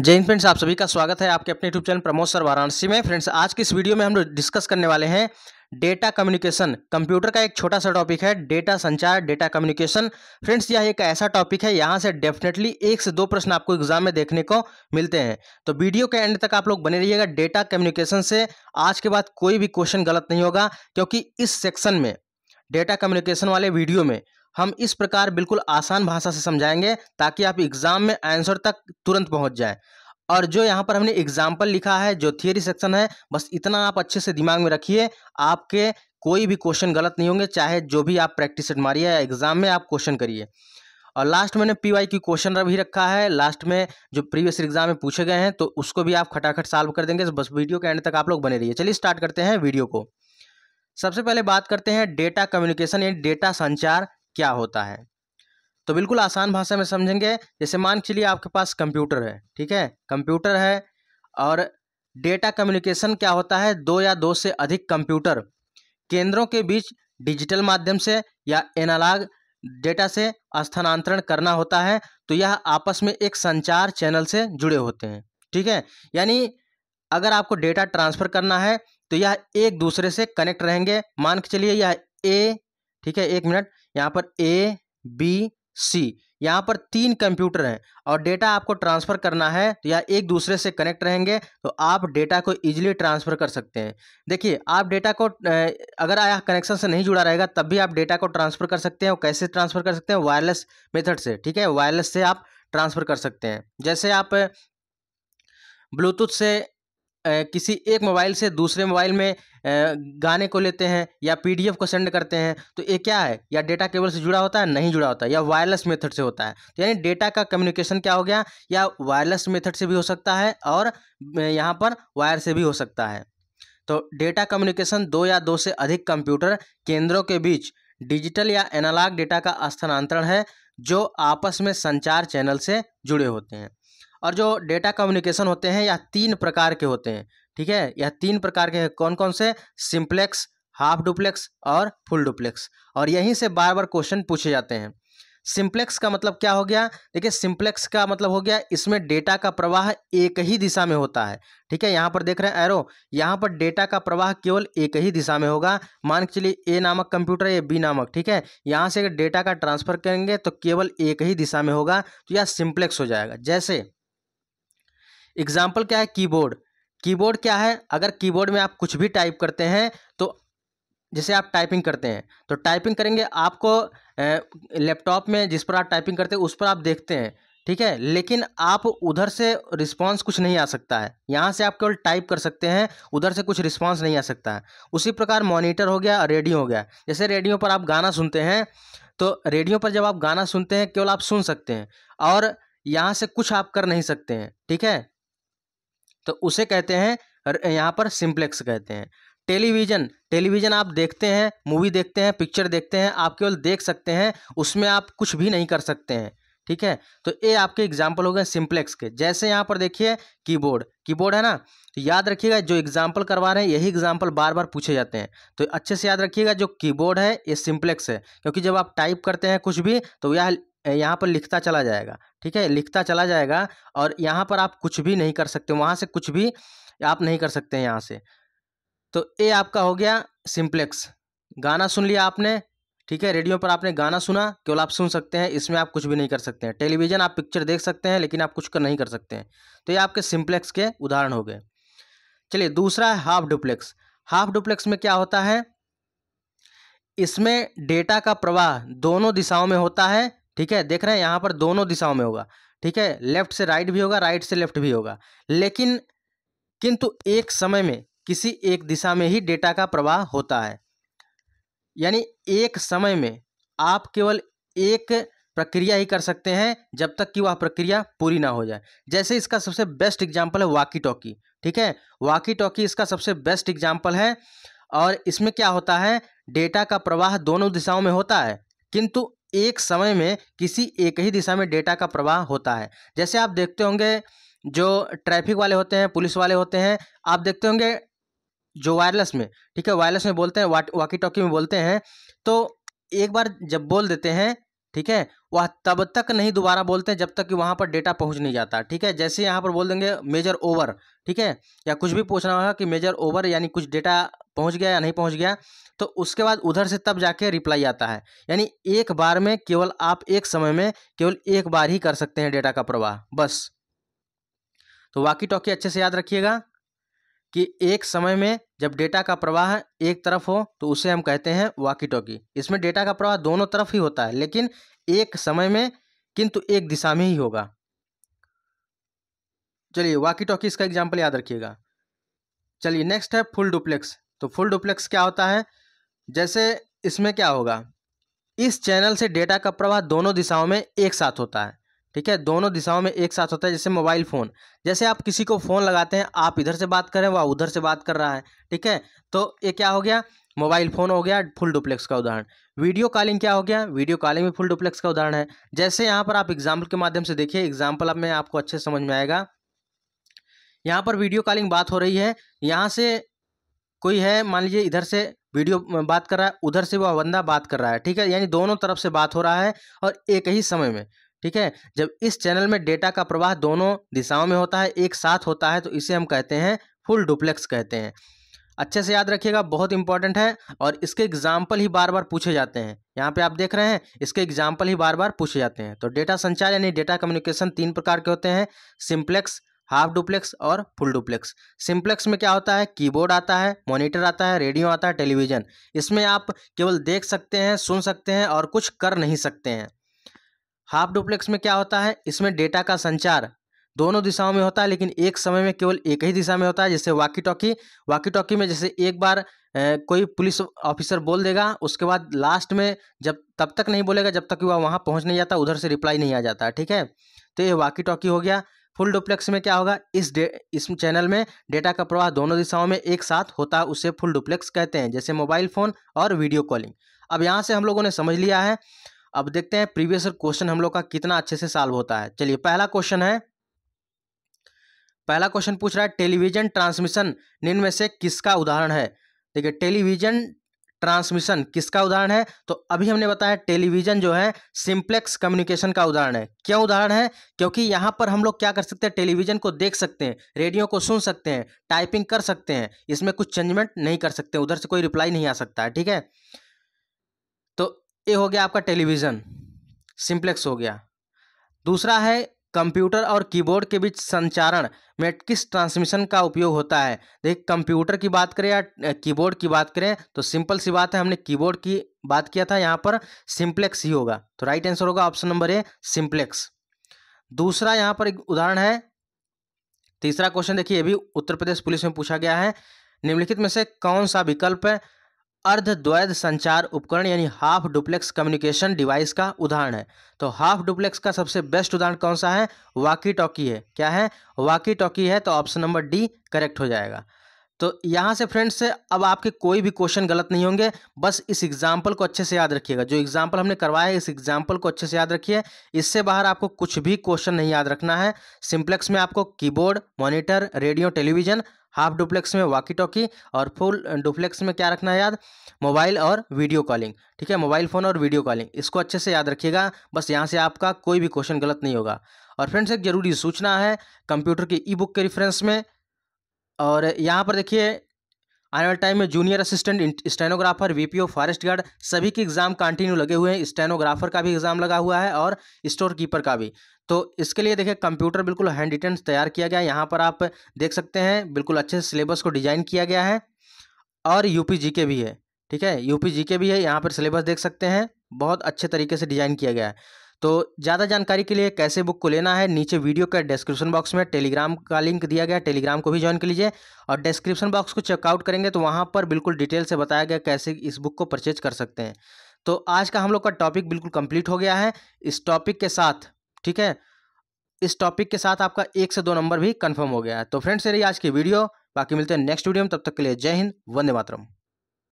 जय हिंद फ्रेंड्स आप सभी का स्वागत है आपके अपने YouTube channel Pramod sir Varanasi में फ्रेंड्स आज की इस वीडियो में हम लोग डिस्कस करने वाले हैं डेटा कम्युनिकेशन कंप्यूटर का एक छोटा सा टॉपिक है डेटा संचार डेटा कम्युनिकेशन फ्रेंड्स यह एक ऐसा टॉपिक है यहाँ से डेफिनेटली एक से दो प्रश्न आपको एग्जाम में देखने को मिलते हैं तो वीडियो के एंड तक आप लोग बने रहिएगा डेटा कम्युनिकेशन से आज के बाद कोई भी क्वेश्चन गलत नहीं होगा क्योंकि इस सेक्शन में डेटा कम्युनिकेशन वाले वीडियो में हम इस प्रकार बिल्कुल आसान भाषा से समझाएंगे ताकि आप एग्ज़ाम में आंसर तक तुरंत पहुंच जाए और जो यहाँ पर हमने एग्जाम्पल लिखा है जो थियरी सेक्शन है बस इतना आप अच्छे से दिमाग में रखिए आपके कोई भी क्वेश्चन गलत नहीं होंगे चाहे जो भी आप प्रैक्टिस सेट मारिए या एग्जाम में आप क्वेश्चन करिए और लास्ट मैंने पी वाई की क्वेश्चन भी रखा है लास्ट में जो प्रीवियस एग्जाम में पूछे गए हैं तो उसको भी आप खटाखट सॉल्व कर देंगे बस वीडियो के एंड तक आप लोग बने रहिए चलिए स्टार्ट करते हैं वीडियो को सबसे पहले बात करते हैं डेटा कम्युनिकेशन यानी डेटा संचार क्या होता है तो बिल्कुल आसान भाषा में समझेंगे जैसे मान के चलिए आपके पास कंप्यूटर है ठीक है कंप्यूटर है और डेटा कम्युनिकेशन क्या होता है दो या दो से अधिक कंप्यूटर केंद्रों के बीच डिजिटल माध्यम से या एनालॉग डेटा से स्थानांतरण करना होता है तो यह आपस में एक संचार चैनल से जुड़े होते हैं ठीक है यानी अगर आपको डेटा ट्रांसफ़र करना है तो यह एक दूसरे से कनेक्ट रहेंगे मान के चलिए यह ए ठीक है एक मिनट यहाँ पर ए बी सी यहाँ पर तीन कंप्यूटर हैं और डेटा आपको ट्रांसफ़र करना है तो या एक दूसरे से कनेक्ट रहेंगे तो आप डेटा को इजीली ट्रांसफ़र कर सकते हैं देखिए आप डेटा को अगर आया कनेक्शन से नहीं जुड़ा रहेगा तब भी आप डेटा को ट्रांसफ़र कर सकते हैं और कैसे ट्रांसफ़र कर सकते हैं वायरलेस मेथड से ठीक है वायरलेस से आप ट्रांसफ़र कर सकते हैं जैसे आप ब्लूटूथ से किसी एक मोबाइल से दूसरे मोबाइल में गाने को लेते हैं या पीडीएफ को सेंड करते हैं तो ये क्या है या डेटा केबल से जुड़ा होता है नहीं जुड़ा होता या वायरलेस मेथड से होता है तो यानी डेटा का कम्युनिकेशन क्या हो गया या वायरलेस मेथड से भी हो सकता है और यहाँ पर वायर से भी हो सकता है तो डेटा कम्युनिकेशन दो या दो से अधिक कंप्यूटर केंद्रों के बीच डिजिटल या एनालाग डेटा का स्थानांतरण है जो आपस में संचार चैनल से जुड़े होते हैं और जो डेटा कम्युनिकेशन होते हैं यह तीन प्रकार के होते हैं ठीक है यह तीन प्रकार के कौन कौन से सिंप्लेक्स हाफ डुप्लेक्स और फुल डुप्लेक्स और यहीं से बार बार क्वेश्चन पूछे जाते हैं सिंप्लेक्स का मतलब क्या हो गया देखिए सिंप्लेक्स का मतलब हो गया इसमें डेटा का प्रवाह एक ही दिशा में होता है ठीक है यहाँ पर देख रहे हैं एरो यहाँ पर डेटा का प्रवाह केवल एक ही दिशा में होगा मान के चलिए ए नामक कंप्यूटर या बी नामक ठीक है यहाँ से अगर डेटा का ट्रांसफर करेंगे तो केवल एक ही दिशा में होगा तो यह सिंप्लेक्स हो जाएगा जैसे एग्जाम्पल क्या है कीबोर्ड कीबोर्ड क्या है अगर कीबोर्ड में आप कुछ भी टाइप करते हैं तो जैसे आप टाइपिंग करते हैं तो टाइपिंग करेंगे आपको लैपटॉप में जिस पर आप टाइपिंग करते हैं उस पर आप देखते हैं ठीक है लेकिन आप उधर से रिस्पांस कुछ नहीं आ सकता है यहाँ से आप केवल टाइप कर सकते हैं उधर से कुछ रिस्पांस नहीं आ सकता है उसी प्रकार मॉनिटर हो गया रेडियो हो गया जैसे रेडियो पर आप गाना सुनते हैं तो रेडियो पर जब आप गाना सुनते हैं केवल आप सुन सकते हैं और यहाँ से कुछ आप कर नहीं सकते हैं ठीक है तो उसे कहते हैं यहाँ पर सिम्प्लेक्स कहते हैं टेलीविज़न टेलीविज़न आप देखते हैं मूवी देखते हैं पिक्चर देखते हैं आप केवल देख सकते हैं उसमें आप कुछ भी नहीं कर सकते हैं ठीक है तो ये आपके एग्जाम्पल हो गए सिंप्लेक्स के जैसे यहाँ पर देखिए कीबोर्ड कीबोर्ड है ना तो याद रखिएगा जो एग्जाम्पल करवा रहे हैं यही एग्जाम्पल बार बार पूछे जाते हैं तो अच्छे से याद रखिएगा जो कीबोर्ड है ये सिंप्लेक्स है क्योंकि जब आप टाइप करते हैं कुछ भी तो यह यहाँ पर लिखता चला जाएगा ठीक है लिखता चला जाएगा और यहाँ पर आप कुछ भी नहीं कर सकते वहाँ से कुछ भी आप नहीं कर सकते यहाँ से तो ए आपका हो गया सिंप्लेक्स गाना सुन लिया आपने ठीक है रेडियो पर आपने गाना सुना केवल आप सुन सकते हैं इसमें आप कुछ भी नहीं कर सकते हैं टेलीविज़न आप पिक्चर देख सकते हैं लेकिन आप कुछ कर नहीं कर सकते हैं तो ये आपके सिंप्लेक्स के उदाहरण हो गए चलिए दूसरा है हाफ डुप्लेक्स हाफ डुप्लेक्स में क्या होता है इसमें डेटा का प्रवाह दोनों दिशाओं में होता है ठीक है देख रहे हैं यहाँ पर दोनों दिशाओं में होगा ठीक है लेफ्ट से राइट भी होगा राइट से लेफ्ट भी होगा लेकिन किंतु एक समय में किसी एक दिशा में ही डेटा का प्रवाह होता है यानी एक समय में आप केवल एक प्रक्रिया ही कर सकते हैं जब तक कि वह प्रक्रिया पूरी ना हो जाए जैसे इसका सबसे बेस्ट एग्जाम्पल है वाकी टॉकी ठीक है वाकी टॉकी इसका सबसे बेस्ट एग्जाम्पल है और इसमें क्या होता है डेटा का प्रवाह दोनों दिशाओं में होता है किंतु एक समय में किसी एक ही दिशा में डेटा का प्रवाह होता है जैसे आप देखते होंगे जो ट्रैफिक वाले होते हैं पुलिस वाले होते हैं आप देखते होंगे जो वायरलेस में ठीक है वायरलेस में बोलते हैं वाकी टॉकी में बोलते हैं तो एक बार जब बोल देते हैं ठीक है वह तब तक नहीं दोबारा बोलते हैं जब तक कि वहाँ पर डेटा पहुँच नहीं जाता ठीक है जैसे यहाँ पर बोल देंगे मेजर ओवर ठीक है या कुछ भी पूछना होगा कि मेजर ओवर यानी कुछ डेटा पहुँच गया या नहीं पहुँच गया तो उसके बाद उधर से तब जाके रिप्लाई आता है यानी एक बार में केवल आप एक समय में केवल एक बार ही कर सकते हैं डेटा का प्रवाह बस तो वाकी टॉकी अच्छे से याद रखिएगा कि एक समय में जब डेटा का प्रवाह एक तरफ हो तो उसे हम कहते हैं वाकी टॉकी इसमें डेटा का प्रवाह दोनों तरफ ही होता है लेकिन एक समय में किंतु एक दिशा में ही होगा चलिए वाकी टॉकी इसका एग्जाम्पल याद रखिएगा चलिए नेक्स्ट है फुल डुप्लेक्स तो फुल डुप्लेक्स क्या होता है जैसे इसमें क्या होगा इस चैनल से डेटा का प्रवाह दोनों दिशाओं में एक साथ होता है ठीक है दोनों दिशाओं में एक साथ होता है जैसे मोबाइल फ़ोन जैसे आप किसी को फ़ोन लगाते हैं आप इधर से बात करें वह उधर से बात कर रहा है ठीक है तो ये क्या हो गया मोबाइल फ़ोन हो गया फुल डुप्लेक्स का उदाहरण वीडियो कॉलिंग क्या हो गया वीडियो कॉलिंग भी फुल डुप्लेक्स का उदाहरण है जैसे यहाँ पर आप एग्जाम्पल के माध्यम से देखिए एग्जाम्पल अब में आपको अच्छे समझ में आएगा यहाँ पर वीडियो कॉलिंग बात हो रही है यहाँ से कोई है मान लीजिए इधर से वीडियो बात कर रहा है उधर से वह बंदा बात कर रहा है ठीक है यानी दोनों तरफ से बात हो रहा है और एक ही समय में ठीक है जब इस चैनल में डेटा का प्रवाह दोनों दिशाओं में होता है एक साथ होता है तो इसे हम कहते हैं फुल डुप्लेक्स कहते हैं अच्छे से याद रखिएगा बहुत इंपॉर्टेंट है और इसके एग्जाम्पल ही बार बार पूछे जाते हैं यहाँ पे आप देख रहे हैं इसके एग्जाम्पल ही बार बार पूछे जाते हैं तो डेटा संचार यानी डेटा कम्युनिकेशन तीन प्रकार के होते हैं सिम्प्लेक्स हाफ डुप्लेक्स और फुल डुप्लेक्स सिंप्लेक्स में क्या होता है कीबोर्ड आता है मॉनिटर आता है रेडियो आता है टेलीविज़न इसमें आप केवल देख सकते हैं सुन सकते हैं और कुछ कर नहीं सकते हैं हाफ डुप्लेक्स में क्या होता है इसमें डेटा का संचार दोनों दिशाओं में होता है लेकिन एक समय में केवल एक ही दिशा में होता है जैसे वाकी टॉकी वाकी टॉकी में जैसे एक बार ए, कोई पुलिस ऑफिसर बोल देगा उसके बाद लास्ट में जब तब तक नहीं बोलेगा जब तक वह वहाँ पहुँच नहीं जाता उधर से रिप्लाई नहीं आ जाता ठीक है तो ये वाकी टॉकी हो गया फुल डुप्लेक्स में क्या होगा इस डे इस चैनल में डेटा का प्रवाह दोनों दिशाओं में एक साथ होता है उसे फुल डुप्लेक्स कहते हैं जैसे मोबाइल फ़ोन और वीडियो कॉलिंग अब यहाँ से हम लोगों ने समझ लिया है अब देखते हैं प्रीवियस क्वेश्चन हम लोग का कितना अच्छे से सॉल्व होता है चलिए पहला क्वेश्चन है पहला क्वेश्चन पूछ रहा है टेलीविजन ट्रांसमिशन निम्न में से किसका उदाहरण है देखिए टेलीविजन ट्रांसमिशन किसका उदाहरण है तो अभी हमने बताया टेलीविजन जो है सिंप्लेक्स कम्युनिकेशन का उदाहरण है क्यों उदाहरण है क्योंकि यहाँ पर हम लोग क्या कर सकते हैं टेलीविजन को देख सकते हैं रेडियो को सुन सकते हैं टाइपिंग कर सकते हैं इसमें कुछ चेंजमेंट नहीं कर सकते उधर से कोई रिप्लाई नहीं आ सकता है ठीक है तो ये हो गया आपका टेलीविज़न सिंप्लेक्स हो गया दूसरा है कंप्यूटर और कीबोर्ड के बीच संचारण में किस ट्रांसमिशन का उपयोग होता है देखिए कंप्यूटर की बात करें या कीबोर्ड की बात करें तो सिंपल सी बात है हमने कीबोर्ड की बात किया था यहाँ पर सिंप्लेक्स ही होगा तो राइट आंसर होगा ऑप्शन नंबर ए सिंप्लेक्स दूसरा यहाँ पर एक उदाहरण है तीसरा क्वेश्चन देखिए अभी उत्तर प्रदेश पुलिस में पूछा गया है निम्नलिखित में से कौन सा विकल्प है अर्धद्वैध संचार उपकरण यानी हाफ डुप्लेक्स कम्युनिकेशन डिवाइस का उदाहरण है तो हाफ डुप्लेक्स का सबसे बेस्ट उदाहरण कौन सा है वाकी टॉकी है क्या है वाकी टॉकी है तो ऑप्शन नंबर डी करेक्ट हो जाएगा तो यहाँ से फ्रेंड्स अब आपके कोई भी क्वेश्चन गलत नहीं होंगे बस इस एग्जाम्पल को अच्छे से याद रखिएगा जो एग्जाम्पल हमने करवाया है इस एग्जाम्पल को अच्छे से याद रखिए इससे बाहर आपको कुछ भी क्वेश्चन नहीं याद रखना है सिम्प्लेक्स में आपको keyboard monitor radio television half duplex में वाकी टॉकी और फुल डुप्लेक्स में क्या रखना है याद मोबाइल और वीडियो कॉलिंग ठीक है मोबाइल फ़ोन और वीडियो कॉलिंग इसको अच्छे से याद रखिएगा बस यहाँ से आपका कोई भी क्वेश्चन गलत नहीं होगा और फ्रेंड्स एक ज़रूरी सूचना है कंप्यूटर की ई बुक के रिफरेंस में और यहाँ पर देखिए आने वाले टाइम में junior assistant stenographer VPO forest guard सभी के एग्ज़ाम कंटिन्यू लगे हुए हैं स्टेनोग्राफर का भी एग्ज़ाम लगा हुआ है और स्टोर कीपर का भी तो इसके लिए देखिए कंप्यूटर बिल्कुल हैंड रिटर्न तैयार किया गया है यहाँ पर आप देख सकते हैं बिल्कुल अच्छे से सिलेबस को डिज़ाइन किया गया है और यूपी के भी है ठीक है जी के भी है यहाँ पर सिलेबस देख सकते हैं बहुत अच्छे तरीके से डिज़ाइन किया गया है तो ज़्यादा जानकारी के लिए कैसे बुक को लेना है नीचे वीडियो के डिस्क्रिप्शन बॉक्स में टेलीग्राम का लिंक दिया गया टेलीग्राम को भी ज्वाइन कर लीजिए और डिस्क्रिप्शन बॉक्स को चेकआउट करेंगे तो वहाँ पर बिल्कुल डिटेल से बताया गया कैसे इस बुक को परचेज कर सकते हैं तो आज का हम लोग का टॉपिक बिल्कुल कम्प्लीट हो गया है इस टॉपिक के साथ ठीक है इस टॉपिक के साथ आपका एक से दो नंबर भी कन्फर्म हो गया है तो फ्रेंड्स ये रही आज की वीडियो बाकी मिलते हैं नेक्स्ट वीडियो में तब तक के लिए जय हिंद वंदे मातरम